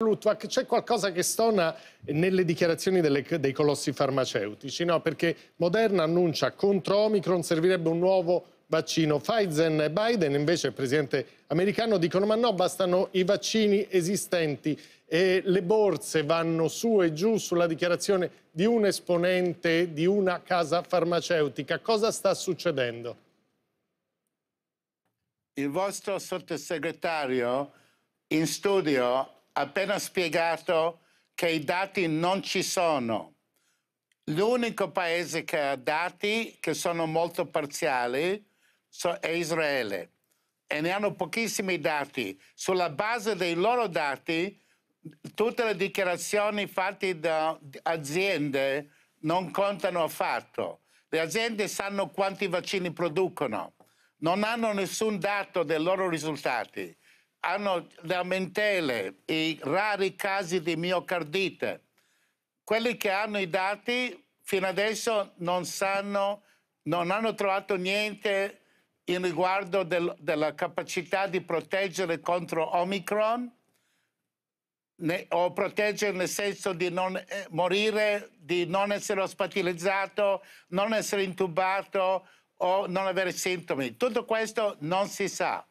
Lutwak, c'è qualcosa che stona nelle dichiarazioni delle, dei colossi farmaceutici, no? Perché Moderna annuncia contro Omicron servirebbe un nuovo vaccino. Pfizer e Biden, invece, il presidente americano, dicono ma no, bastano i vaccini esistenti. E le borse vanno su e giù sulla dichiarazione di un esponente di una casa farmaceutica. Cosa sta succedendo? Il vostro sottosegretario in studio appena spiegato che i dati non ci sono. L'unico paese che ha dati che sono molto parziali è Israele e ne hanno pochissimi dati. Sulla base dei loro dati, tutte le dichiarazioni fatte da aziende non contano affatto. Le aziende sanno quanti vaccini producono, non hanno nessun dato dei loro risultati hanno lamentele, i rari casi di miocardite. Quelli che hanno i dati fino adesso non sanno, non hanno trovato niente in riguardo del, della capacità di proteggere contro Omicron ne, o proteggere nel senso di non eh, morire, di non essere ospedalizzato, non essere intubato o non avere sintomi. Tutto questo non si sa.